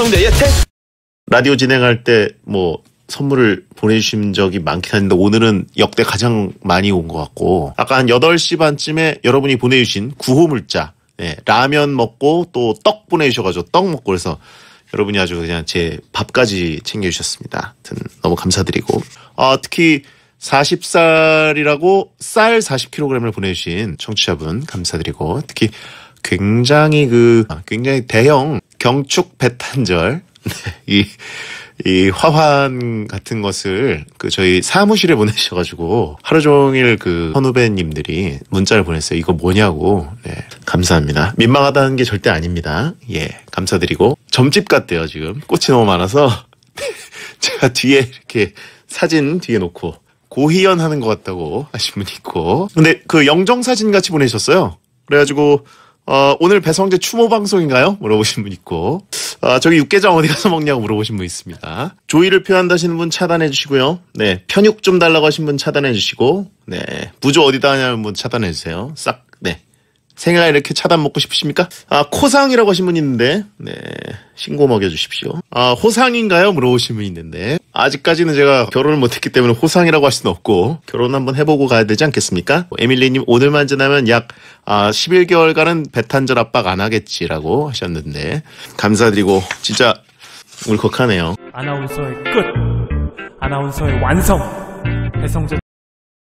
성대 예태 라디오 진행할 때 뭐 선물을 보내주신 적이 많긴 한데 오늘은 역대 가장 많이 온 것 같고 아까 한 8시 반쯤에 여러분이 보내주신 구호 물자 예, 라면 먹고 또 떡 보내주셔가지고 떡 먹고 그래서 여러분이 아주 그냥 제 밥까지 챙겨주셨습니다. 하여튼 너무 감사드리고 아, 특히 40살이라고 쌀 40kg을 보내주신 청취자분 감사드리고 특히 굉장히 그 아, 굉장히 대형 경축 배탄절 네, 이, 이 화환 같은 것을 그 저희 사무실에 보내셔가지고 하루 종일 그 선후배님들이 문자를 보냈어요. 이거 뭐냐고. 네, 감사합니다. 민망하다는 게 절대 아닙니다. 예, 감사드리고 점집 같대요 지금 꽃이 너무 많아서 네, 제가 뒤에 이렇게 사진 뒤에 놓고 고희연 하는 것 같다고 하신 분이 있고 근데 그 영정 사진 같이 보내셨어요. 그래가지고 어, 오늘 배성재 추모 방송인가요? 물어보신 분 있고, 어, 저기 육개장 어디 가서 먹냐고 물어보신 분 있습니다. 조의를 표한다시는분 차단해 주시고요. 네, 편육 좀 달라고 하신 분 차단해 주시고, 네, 부조 어디다 하냐는 분 차단해 주세요. 싹, 네. 생일날 이렇게 차단 먹고 싶으십니까? 아, 코상이라고 하신 분 있는데, 네, 신고 먹여 주십시오. 아, 호상인가요? 물어보신 분 있는데, 아직까지는 제가 결혼을 못했기 때문에 호상이라고 할 수는 없고 결혼 한번 해보고 가야 되지 않겠습니까? 뭐 에밀리님 오늘만 지나면 약 아, 11개월간은 배탄절 압박 안 하겠지라고 하셨는데 감사드리고 진짜 울컥하네요. 아나운서의 끝. 아나운서의 완성. 배성재